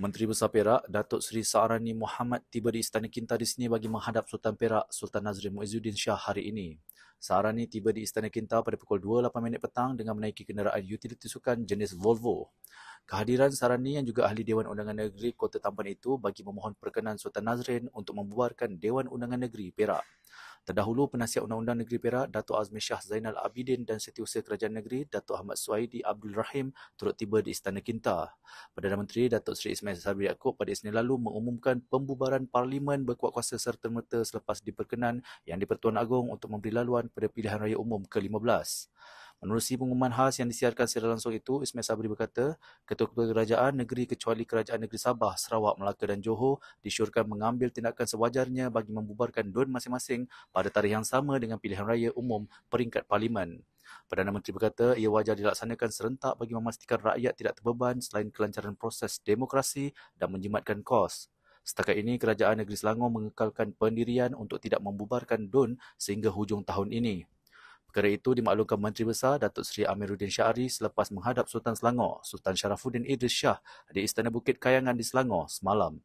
Menteri Besar Perak, Datuk Seri Saarani Muhammad tiba di Istana Kinta di sini bagi menghadap Sultan Perak, Sultan Nazrin Muizuddin Shah hari ini. Saarani tiba di Istana Kinta pada pukul 2.08 petang dengan menaiki kenderaan utiliti sukan jenis Volvo. Kehadiran Sarani yang juga ahli Dewan Undangan Negeri Kota Tampan itu bagi memohon perkenan Sultan Nazrin untuk membuarkan Dewan Undangan Negeri Perak. Terdahulu penasihat Undang-Undang Negeri Perak Datuk Azmi Shah Zainal Abidin dan Setiausaha Kerajaan Negeri Datuk Ahmad Suhaidi Abdul Rahim turut tiba di Istana Kinta. Perdana Menteri Datuk Seri Ismail Sabri Yaakob pada Isnin lalu mengumumkan pembubaran Parlimen berkuat kuasa serta merta selepas diperkenan yang di-Pertuan Agong untuk memberi laluan pada pilihan raya umum ke-15. Menerusi pengumuman khas yang disiarkan secara langsung itu, Ismail Sabri berkata, Ketua-Ketua Kerajaan Negeri kecuali Kerajaan Negeri Sabah, Sarawak, Melaka dan Johor disyorkan mengambil tindakan sewajarnya bagi membubarkan DUN masing-masing pada tarikh yang sama dengan pilihan raya umum peringkat Parlimen. Perdana Menteri berkata ia wajar dilaksanakan serentak bagi memastikan rakyat tidak terbeban selain kelancaran proses demokrasi dan menjimatkan kos. Setakat ini, Kerajaan Negeri Selangor mengekalkan pendirian untuk tidak membubarkan DUN sehingga hujung tahun ini. Perkara itu dimaklumkan Menteri Besar Datuk Seri Amiruddin Syari selepas menghadap Sultan Selangor, Sultan Sharafuddin Idris Shah di Istana Bukit Kayangan di Selangor semalam.